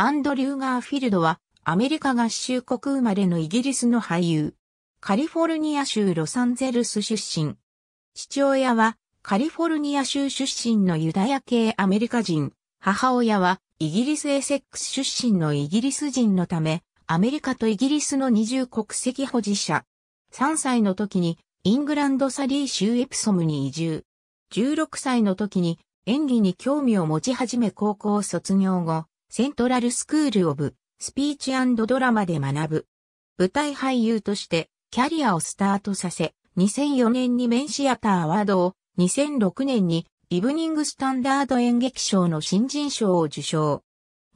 アンドリュー・ガーフィールドは、アメリカ合衆国生まれのイギリスの俳優。カリフォルニア州ロサンゼルス出身。父親は、カリフォルニア州出身のユダヤ系アメリカ人。母親は、イギリスエセックス出身のイギリス人のため、アメリカとイギリスの二重国籍保持者。3歳の時に、イングランドサリー州エプソムに移住。16歳の時に、演技に興味を持ち始め高校卒業後、セントラルスクールオブスピーチドラマで学ぶ。舞台俳優としてキャリアをスタートさせ、2004年にメンシアターアワードを、2006年にイブニングスタンダード演劇賞の新人賞を受賞。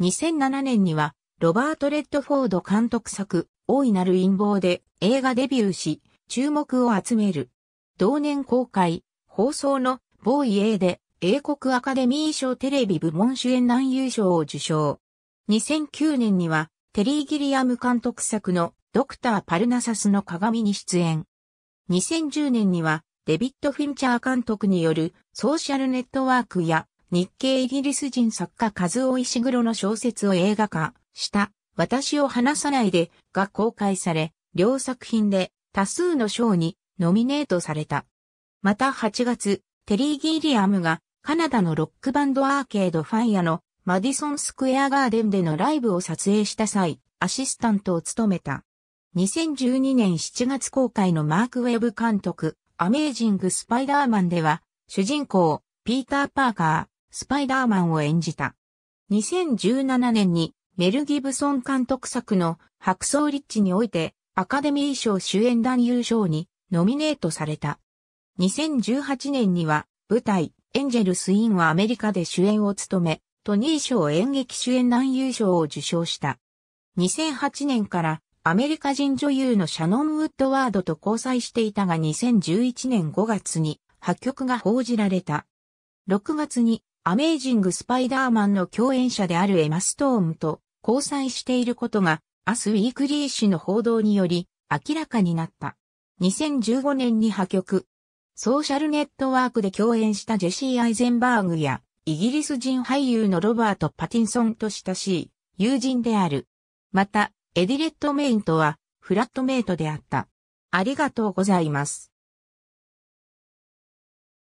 2007年には、ロバート・レッドフォード監督作、大いなる陰謀で映画デビューし、注目を集める。同年公開、放送の、ボーイ A で、英国アカデミー賞テレビ部門主演男優賞を受賞。2009年には、テリー・ギリアム監督作のドクター・パルナサスの鏡に出演。2010年には、デビッド・フィンチャー監督によるソーシャルネットワークや日系イギリス人作家カズオイシグロの小説を映画化した私を話さないでが公開され、両作品で多数の賞にノミネートされた。また8月、テリー・ギリアムがカナダのロックバンドアーケードファイアのマディソンスクエアガーデンでのライブを撮影した際、アシスタントを務めた。2012年7月公開のマーク・ウェブ監督、アメージング・スパイダーマンでは、主人公、ピーター・パーカー、スパイダーマンを演じた。2017年にメル・ギブソン監督作の白装リッチにおいてアカデミー賞主演男優賞にノミネートされた。2018年には舞台エンジェルス・インはアメリカで主演を務め、トニー賞演劇主演男優賞を受賞した。2008年からアメリカ人女優のシャノン・ウッドワードと交際していたが2011年5月に破局が報じられた。6月にアメージング・スパイダーマンの共演者であるエマ・ストームと交際していることがアス・ウィークリー氏の報道により明らかになった。2015年に破局、ソーシャルネットワークで共演したジェシー・アイゼンバーグや、イギリス人俳優のロバート・パティンソンと親しい友人である。また、エディレット・メインとは、フラットメイトであった。ありがとうございます。